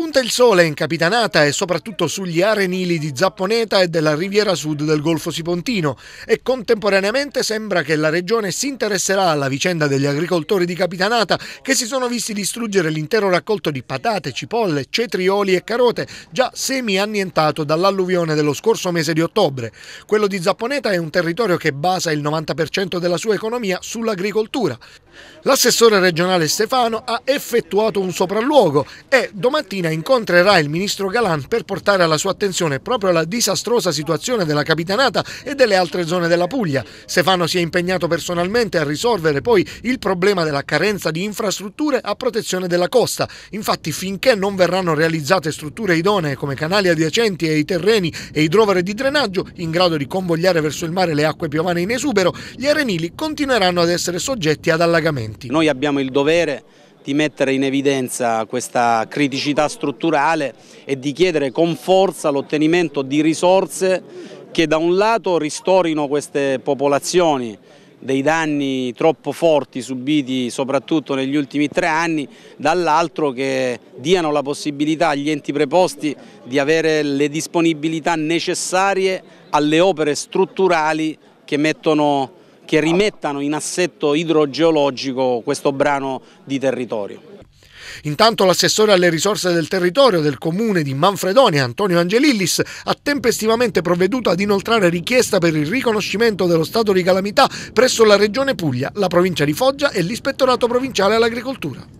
Spunta il sole in Capitanata e soprattutto sugli arenili di Zapponeta e della riviera sud del Golfo Sipontino e contemporaneamente sembra che la regione si interesserà alla vicenda degli agricoltori di Capitanata che si sono visti distruggere l'intero raccolto di patate, cipolle, cetrioli e carote già semi-annientato dall'alluvione dello scorso mese di ottobre. Quello di Zapponeta è un territorio che basa il 90% della sua economia sull'agricoltura. L'assessore regionale Stefano ha effettuato un sopralluogo e domattina incontrerà il ministro Galan per portare alla sua attenzione proprio la disastrosa situazione della Capitanata e delle altre zone della Puglia. Stefano si è impegnato personalmente a risolvere poi il problema della carenza di infrastrutture a protezione della costa. Infatti finché non verranno realizzate strutture idonee come canali adiacenti e i terreni e idrovere di drenaggio in grado di convogliare verso il mare le acque piovane in esubero, gli arenili continueranno ad essere soggetti ad allargamento allagamenti. Noi abbiamo il dovere di mettere in evidenza questa criticità strutturale e di chiedere con forza l'ottenimento di risorse che da un lato ristorino queste popolazioni dei danni troppo forti subiti soprattutto negli ultimi tre anni, dall'altro che diano la possibilità agli enti preposti di avere le disponibilità necessarie alle opere strutturali che mettono che rimettano in assetto idrogeologico questo brano di territorio. Intanto l'assessore alle risorse del territorio del comune di Manfredonia, Antonio Angelillis, ha tempestivamente provveduto ad inoltrare richiesta per il riconoscimento dello stato di calamità presso la Regione Puglia, la provincia di Foggia e l'Ispettorato Provinciale all'Agricoltura.